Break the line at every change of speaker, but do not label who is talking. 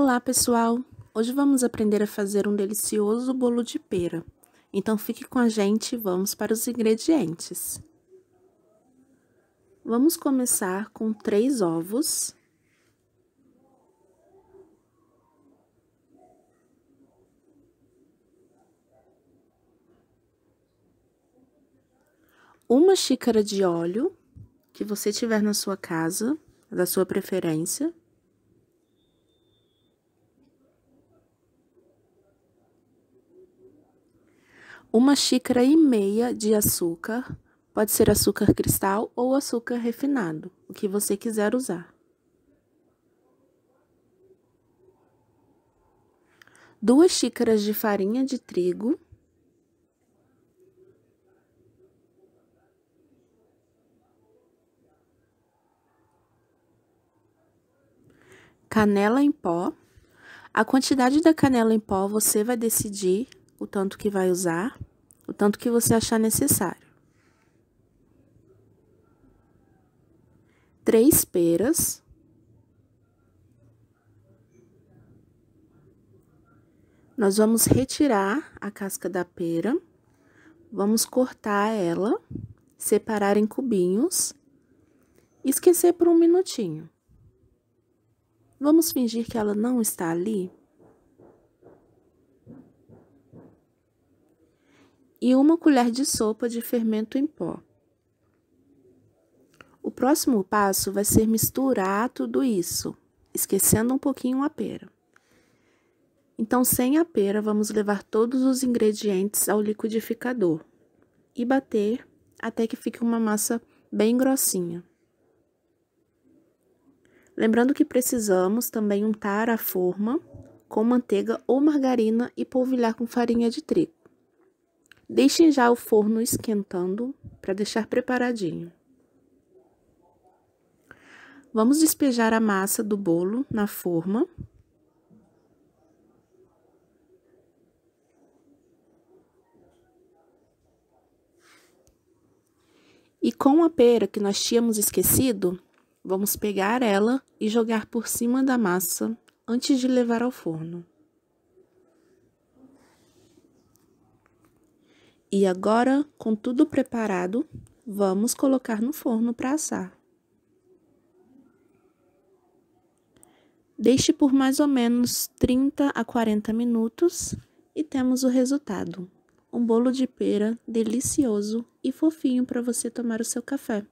Olá, pessoal! Hoje vamos aprender a fazer um delicioso bolo de pera. Então, fique com a gente e vamos para os ingredientes. Vamos começar com três ovos. Uma xícara de óleo, que você tiver na sua casa, da sua preferência. Uma xícara e meia de açúcar, pode ser açúcar cristal ou açúcar refinado, o que você quiser usar. Duas xícaras de farinha de trigo. Canela em pó. A quantidade da canela em pó você vai decidir o tanto que vai usar, o tanto que você achar necessário. Três peras. Nós vamos retirar a casca da pera, vamos cortar ela, separar em cubinhos, esquecer por um minutinho. Vamos fingir que ela não está ali? e uma colher de sopa de fermento em pó. O próximo passo vai ser misturar tudo isso, esquecendo um pouquinho a pera. Então, sem a pera, vamos levar todos os ingredientes ao liquidificador e bater até que fique uma massa bem grossinha. Lembrando que precisamos também untar a forma com manteiga ou margarina e polvilhar com farinha de trigo. Deixem já o forno esquentando para deixar preparadinho. Vamos despejar a massa do bolo na forma. E com a pera que nós tínhamos esquecido, vamos pegar ela e jogar por cima da massa antes de levar ao forno. E agora, com tudo preparado, vamos colocar no forno para assar. Deixe por mais ou menos 30 a 40 minutos e temos o resultado. Um bolo de pera delicioso e fofinho para você tomar o seu café.